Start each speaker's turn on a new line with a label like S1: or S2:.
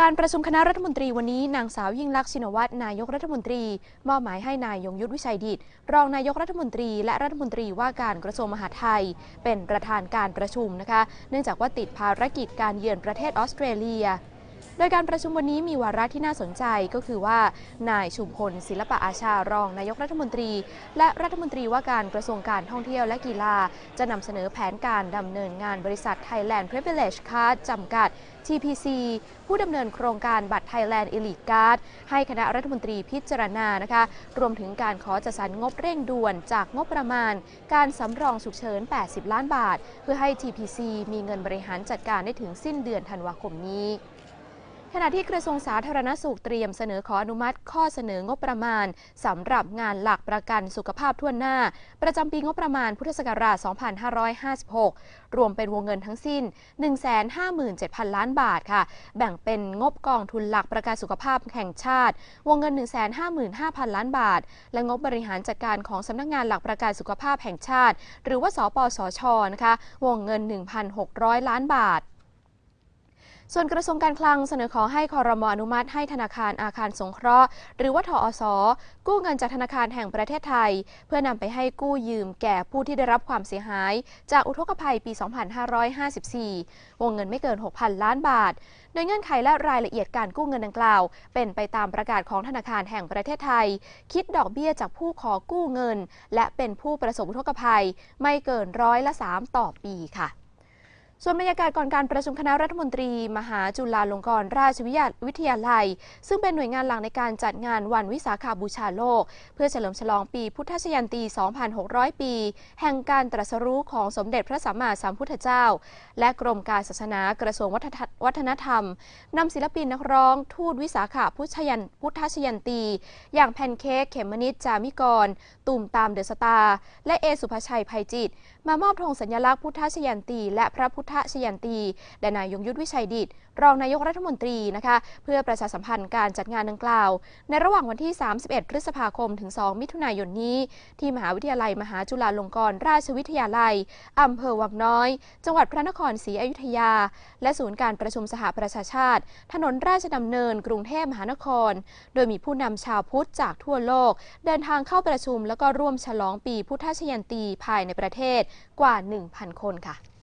S1: การประชุมคณะรัฐมนตรีวันนี้นางสาวยิ่งลักษณ์ชินวัตรนายกรัฐมนตรี มอบหมายให้นายยงยุทธวิชัยดิตรองนายกรัฐมนตรีและรัฐมนตรีว่าการกระทรวงมหาดไทย เป็นประธานการประชุมนะคะเนื่องจากว่าติดภารกิจการเยือนประเทศออสเตรเลียโดยการประชุมวันนี้มีวาระที่น่าสนใจก็คือว่า นายชุมพล ศิลปะอาชารองนายกรัฐมนตรี และรัฐมนตรีว่าการกระทรวงการท่องเที่ยวและกีฬา จะนำเสนอแผนการดำเนินงานบริษัท Thailand Privilege Card จำกัด TPC ผู้ดำเนินโครงการบัตรทยแลนด์เ Elite Card ให้คณะรัฐมนตรีพิจารณานะคะ รวมถึงการขอจัดสรรงบเร่งด่วนจากงบประมาณ การสำรองฉุกเฉิน80 ล้านบาท เพื่อให้ TPC มีเงินบริหารจัดการได้ถึงสิ้นเดือนธันวาคมนี้ขณะที่กระทรวงสาธารณสุขเตรียมเสนอขออนุมัติ ข้อเสนองบประมาณสำหรับงานหลักประกันสุขภาพทั่วหน้า ประจำปีงบประมาณพุทธศักราช 2556 รวมเป็นวงเงินทั้งสิ้น 157,000 ล้านบาทค่ะ แบ่งเป็นงบกองทุนหลักประกันสุขภาพแห่งชาติ วงเงิน 155,000 ล้านบาท และงบบริหารจัดการของสำนักงานหลักประกันสุขภาพแห่งชาติ หรือว่าสปสชนะคะ วงเงิน 1,600 ล้านบาทส่วนกระทรวงการคลังเสนอขอให้คอรมออนุมัติให้ธนาคารอาคารสงเคราะห์ หรือว่าทอส กู้เงินจากธนาคารแห่งประเทศไทย เพื่อนำไปให้กู้ยืมแก่ผู้ที่ได้รับความเสียหาย จากอุทกภัยปี 2554 วงเงินไม่เกิน 6,000 ล้านบาทโดยเงื่อนไขและรายละเอียดการกู้เงินดังกล่าว เป็นไปตามประกาศของธนาคารแห่งประเทศไทย คิดดอกเบี้ยจากผู้ขอกู้เงิน และเป็นผู้ประสบอุทกภัย ไม่เกินร้อยละ3ต่อปีค่ะส่วนบรรยากาศก่อนการประชุมคณะรัฐมนตรี มหาจุฬาลงกรณราชวิทยาลัย ซึ่งเป็นหน่วยงานหลังในการจัดงานวันวิสาขาบูชาโลก เพื่อเฉลิมฉลองปีพุทธชยันตี 2,600 ปี แห่งการตรัสรู้ของสมเด็จพระสัมมาสัมพุทธเจ้า และกรมการศาสนากระทรวงวัฒนธรรม นำศิลปินนักร้องทูตวิสาขาพุทธยันพุทธชยันตีอย่างแพนเค้กเขมมนิจจามิกรตุ่มตามเดอะสตาร์และเอสุภชัยภัยจิต มามอบธงสัญลักษณ์พุทธชยันตีและพระพุทธทธชยันตีและนายยงยุทธวิชัยดิต รองนายกรัฐมนตรีนะคะ เพื่อประชาสัมพันธ์การจัดงานดังกล่าว ในระหว่างวันที่ 31พฤษภาคมถึง 2 มิถุนายนนี้ ที่มหาวิทยาลัยมหาจุฬาลงกรณราชวิทยาลัย อำเภอวังน้อย จังหวัดพระนครศรีอยุธยา และศูนย์การประชุมสหประชาชาติ ถนนราชดำเนินกรุงเทพมหานคร โดยมีผู้นำชาวพุทธจากทั่วโลก เดินทางเข้าประชุมแล้วก็ร่วมฉลองปีพุทธชยันตีภายในประเทศกว่า 1,000 คนค่ะ